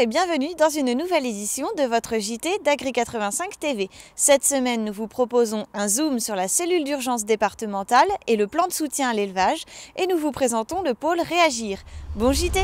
et bienvenue dans une nouvelle édition de votre JT d'Agri85 TV. Cette semaine, nous vous proposons un zoom sur la cellule d'urgence départementale et le plan de soutien à l'élevage et nous vous présentons le pôle Réagir. Bon JT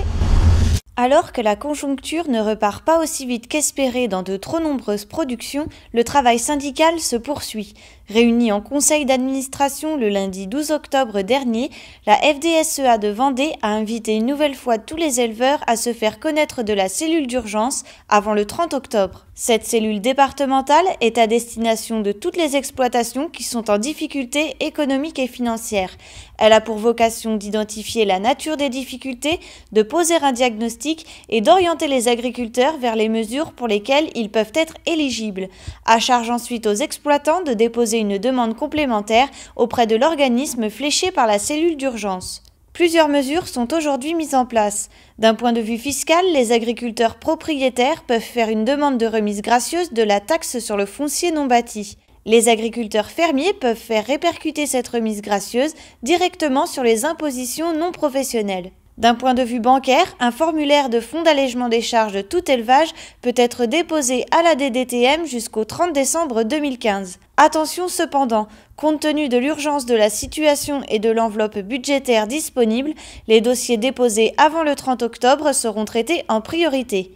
alors que la conjoncture ne repart pas aussi vite qu'espéré dans de trop nombreuses productions, le travail syndical se poursuit. Réuni en conseil d'administration le lundi 12 octobre dernier, la FDSEA de Vendée a invité une nouvelle fois tous les éleveurs à se faire connaître de la cellule d'urgence avant le 30 octobre. Cette cellule départementale est à destination de toutes les exploitations qui sont en difficulté économique et financière. Elle a pour vocation d'identifier la nature des difficultés, de poser un diagnostic et d'orienter les agriculteurs vers les mesures pour lesquelles ils peuvent être éligibles, à charge ensuite aux exploitants de déposer une demande complémentaire auprès de l'organisme fléché par la cellule d'urgence. Plusieurs mesures sont aujourd'hui mises en place. D'un point de vue fiscal, les agriculteurs propriétaires peuvent faire une demande de remise gracieuse de la taxe sur le foncier non bâti. Les agriculteurs fermiers peuvent faire répercuter cette remise gracieuse directement sur les impositions non professionnelles. D'un point de vue bancaire, un formulaire de fonds d'allègement des charges de tout élevage peut être déposé à la DDTM jusqu'au 30 décembre 2015. Attention cependant, compte tenu de l'urgence de la situation et de l'enveloppe budgétaire disponible, les dossiers déposés avant le 30 octobre seront traités en priorité.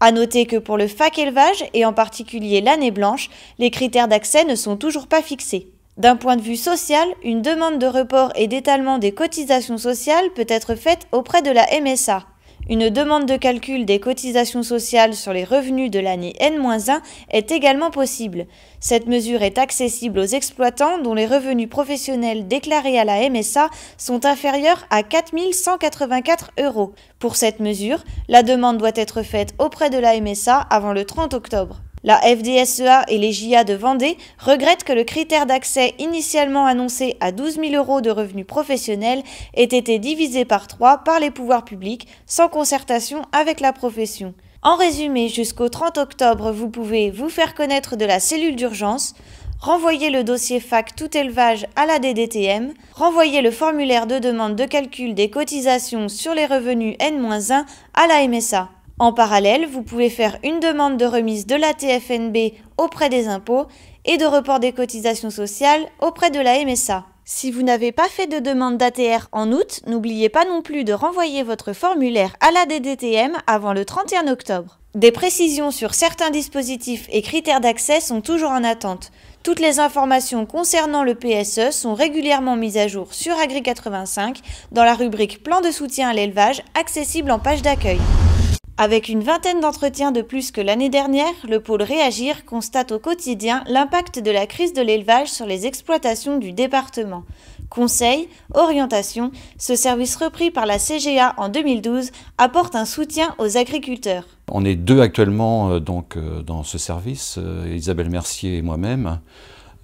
À noter que pour le fac élevage et en particulier l'année blanche, les critères d'accès ne sont toujours pas fixés. D'un point de vue social, une demande de report et d'étalement des cotisations sociales peut être faite auprès de la MSA. Une demande de calcul des cotisations sociales sur les revenus de l'année N-1 est également possible. Cette mesure est accessible aux exploitants dont les revenus professionnels déclarés à la MSA sont inférieurs à 4 184 euros. Pour cette mesure, la demande doit être faite auprès de la MSA avant le 30 octobre. La FDSEA et les JA de Vendée regrettent que le critère d'accès initialement annoncé à 12 000 euros de revenus professionnels ait été divisé par 3 par les pouvoirs publics sans concertation avec la profession. En résumé, jusqu'au 30 octobre, vous pouvez vous faire connaître de la cellule d'urgence, renvoyer le dossier fac tout élevage à la DDTM, renvoyer le formulaire de demande de calcul des cotisations sur les revenus N-1 à la MSA. En parallèle, vous pouvez faire une demande de remise de la TFNB auprès des impôts et de report des cotisations sociales auprès de la MSA. Si vous n'avez pas fait de demande d'ATR en août, n'oubliez pas non plus de renvoyer votre formulaire à la DDTM avant le 31 octobre. Des précisions sur certains dispositifs et critères d'accès sont toujours en attente. Toutes les informations concernant le PSE sont régulièrement mises à jour sur Agri85 dans la rubrique Plan de soutien à l'élevage accessible en page d'accueil. Avec une vingtaine d'entretiens de plus que l'année dernière, le pôle Réagir constate au quotidien l'impact de la crise de l'élevage sur les exploitations du département. Conseil, orientation, ce service repris par la CGA en 2012 apporte un soutien aux agriculteurs. On est deux actuellement euh, donc, euh, dans ce service, euh, Isabelle Mercier et moi-même.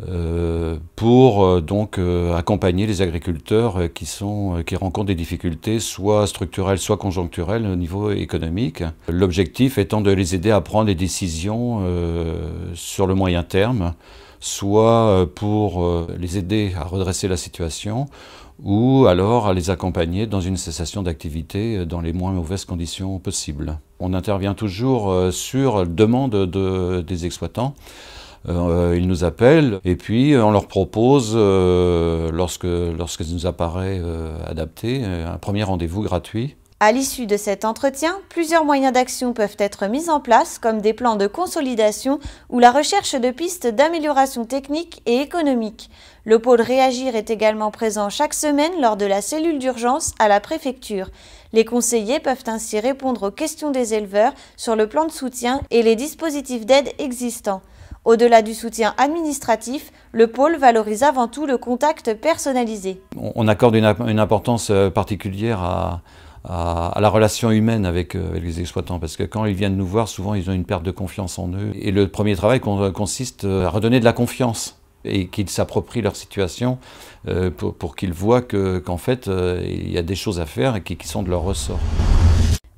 Euh, pour euh, donc euh, accompagner les agriculteurs qui, sont, qui rencontrent des difficultés soit structurelles, soit conjoncturelles au niveau économique. L'objectif étant de les aider à prendre des décisions sur le moyen terme, soit pour les aider à redresser la situation, ou alors à les accompagner dans une cessation d'activité dans les moins mauvaises conditions possibles. On intervient toujours sur demande des exploitants. Euh, ils nous appellent et puis euh, on leur propose, euh, lorsque, lorsque nous apparaît adapté, un premier rendez-vous gratuit. À l'issue de cet entretien, plusieurs moyens d'action peuvent être mis en place, comme des plans de consolidation ou la recherche de pistes d'amélioration technique et économique. Le pôle Réagir est également présent chaque semaine lors de la cellule d'urgence à la préfecture. Les conseillers peuvent ainsi répondre aux questions des éleveurs sur le plan de soutien et les dispositifs d'aide existants. Au-delà du soutien administratif, le pôle valorise avant tout le contact personnalisé. On accorde une, importance euh, particulière à, la relation humaine euh, avec, les exploitants, parce que quand ils viennent nous voir, souvent ils ont une perte de confiance en eux. Et le premier travail consiste euh, à redonner de la confiance et qu'ils s'approprient leur situation pour, qu'ils voient qu'en fait, il y a des choses à faire et qui sont de leur ressort.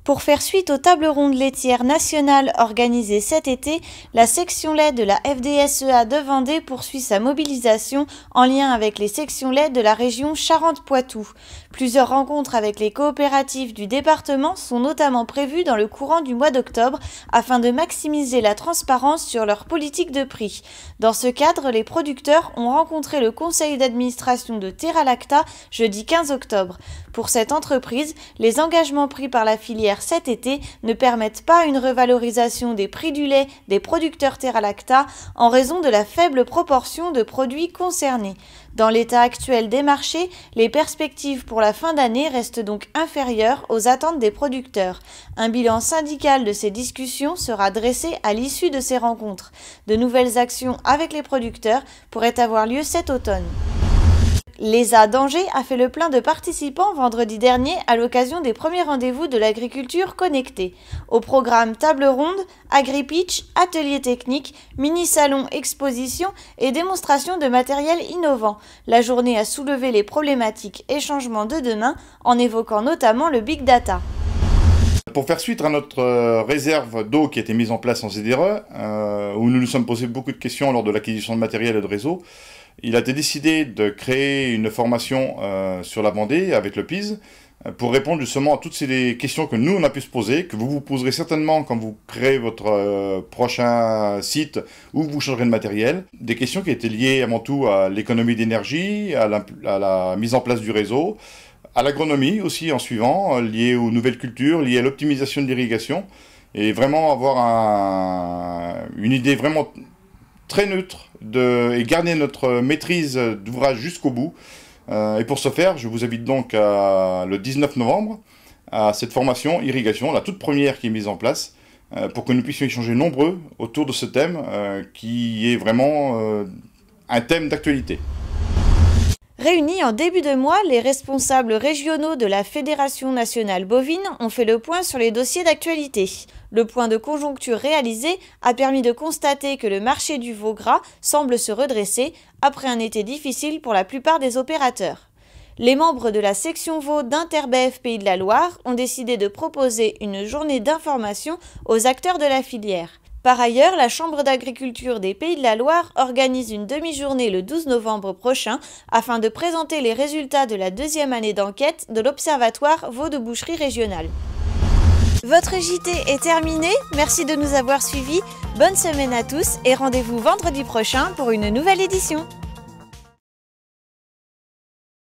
Pour faire suite aux tables rondes laitières nationales organisées cet été, la section lait de la FDSEA de Vendée poursuit sa mobilisation en lien avec les sections lait de la région Charente-Poitou. Plusieurs rencontres avec les coopératives du département sont notamment prévues dans le courant du mois d'octobre afin de maximiser la transparence sur leur politique de prix. Dans ce cadre, les producteurs ont rencontré le conseil d'administration de Terra Lacta jeudi 15 octobre. Pour cette entreprise, les engagements pris par la filière cet été ne permettent pas une revalorisation des prix du lait des producteurs Terralacta en raison de la faible proportion de produits concernés. Dans l'état actuel des marchés, les perspectives pour la fin d'année restent donc inférieures aux attentes des producteurs. Un bilan syndical de ces discussions sera dressé à l'issue de ces rencontres. De nouvelles actions avec les producteurs pourraient avoir lieu cet automne. L'ESA d'Angers a fait le plein de participants vendredi dernier à l'occasion des premiers rendez-vous de l'agriculture connectée. Au programme table ronde, agri-pitch, atelier technique, mini-salon, exposition et démonstration de matériel innovant. La journée a soulevé les problématiques et changements de demain en évoquant notamment le big data. Pour faire suite à notre euh, réserve d'eau qui a été mise en place en ZDRE, euh, où nous nous sommes posé beaucoup de questions lors de l'acquisition de matériel et de réseau, il a été décidé de créer une formation euh, sur la Vendée avec le PIS pour répondre justement à toutes ces questions que nous on a pu se poser, que vous vous poserez certainement quand vous créez votre euh, prochain site ou vous changerez de matériel. Des questions qui étaient liées avant tout à l'économie d'énergie, à, la mise en place du réseau, à l'agronomie aussi en suivant, euh, liées aux nouvelles cultures, liées à l'optimisation de l'irrigation, et vraiment avoir une idée vraiment très neutre et garder notre maîtrise d'ouvrage jusqu'au bout. Euh, et pour ce faire, je vous invite donc le 19 novembre à cette formation irrigation, la toute première qui est mise en place, euh, pour que nous puissions échanger nombreux autour de ce thème euh, qui est vraiment un thème d'actualité. Réunis en début de mois, les responsables régionaux de la Fédération nationale bovine ont fait le point sur les dossiers d'actualité. Le point de conjoncture réalisé a permis de constater que le marché du veau gras semble se redresser après un été difficile pour la plupart des opérateurs. Les membres de la section veau d'Interbef Pays de la Loire ont décidé de proposer une journée d'information aux acteurs de la filière. Par ailleurs, la Chambre d'agriculture des Pays de la Loire organise une demi-journée le 12 novembre prochain afin de présenter les résultats de la deuxième année d'enquête de l'Observatoire Vaux de Boucherie Régionale. Votre JT est terminé, merci de nous avoir suivis, bonne semaine à tous et rendez-vous vendredi prochain pour une nouvelle édition.